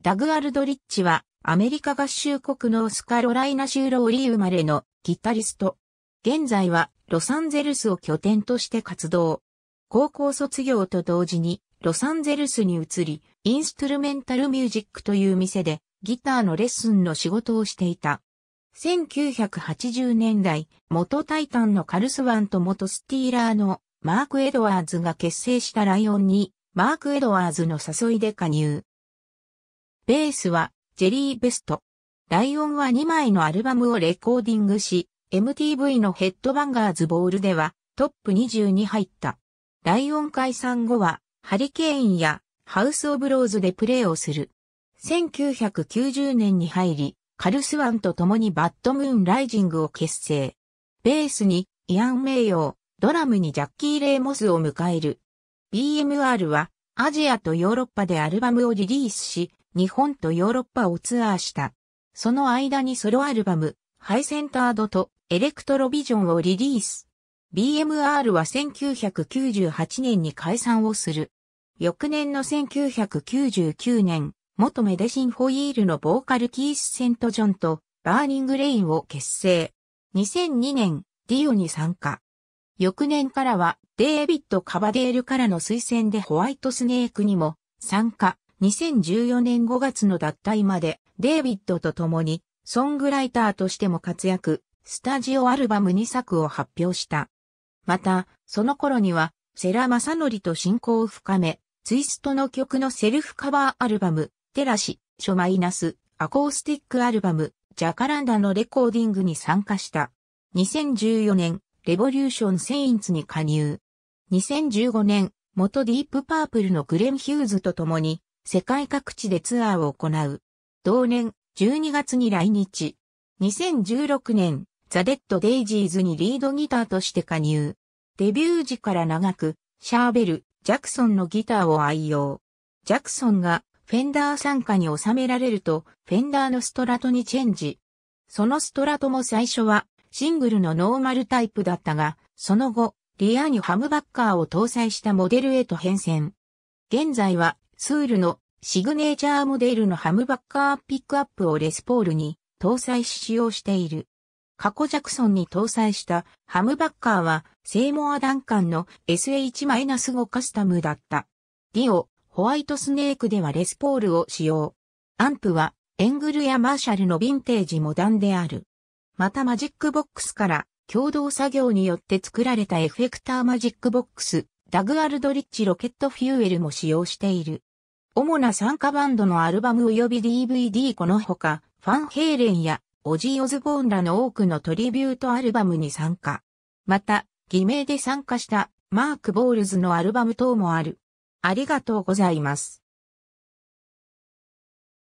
ダグ・アルドリッチは、アメリカ合衆国のスカロライナ州ローリー生まれのギタリスト。現在は、ロサンゼルスを拠点として活動。高校卒業と同時に、ロサンゼルスに移り、インストゥルメンタルミュージックという店で、ギターのレッスンの仕事をしていた。1980年代、元タイタンのカルスワンと元スティーラーのマーク・エドワーズが結成したライオンに、マーク・エドワーズの誘いで加入。ベースはジェリーベスト。ライオンは2枚のアルバムをレコーディングし、MTV のヘッドバンガーズボールではトップ20に入った。ライオン解散後はハリケーンやハウスオブローズでプレーをする。1990年に入り、カルスワンと共にバッドムーンライジングを結成。ベースにイアン・メイヨー、ドラムにジャッキー・レイモスを迎える。BMR はアジアとヨーロッパでアルバムをリリースし、日本とヨーロッパをツアーした。その間にソロアルバム、ハイセンタードとエレクトロビジョンをリリース。BMR は1998年に解散をする。翌年の1999年、元メデシン・ホイールのボーカルキース・セント・ジョンとバーニング・レインを結成。2002年、ディオに参加。翌年からはデイビッド・カバデールからの推薦でホワイトスネークにも参加。2014年5月の脱退まで、デイビッドと共に、ソングライターとしても活躍、スタジオアルバム2作を発表した。また、その頃には、セラ・マサノリと親交を深め、ツイストの曲のセルフカバーアルバム、テラシ、ショマイナス、アコースティックアルバム、ジャカランダのレコーディングに参加した。2014年、レボリューション・セインツに加入。2015年、元ディープパープルのグレン・ヒューズと共に、世界各地でツアーを行う。同年12月に来日。2016年、ザ・デッド・デイジーズにリードギターとして加入。デビュー時から長く、シャーベル、ジャクソンのギターを愛用。ジャクソンがフェンダー参加に収められると、フェンダーのストラトにチェンジ。そのストラトも最初はシングルのノーマルタイプだったが、その後、リアにハムバッカーを搭載したモデルへと変遷。現在はスールのシグネーチャーモデルのハムバッカーピックアップをレスポールに搭載し使用している。過去ジャクソンに搭載したハムバッカーはセイモアダンカンの SH-5 カスタムだった。ディオ、ホワイトスネークではレスポールを使用。アンプはエングルやマーシャルのヴィンテージモダンである。またマジックボックスから共同作業によって作られたエフェクターマジックボックス、ダグアルドリッジロケットフューエルも使用している。主な参加バンドのアルバム及び DVD このほか、ファンヘイレンやオジー・オズボーンらの多くのトリビュートアルバムに参加。また、偽名で参加したマーク・ボールズのアルバム等もある。ありがとうございます。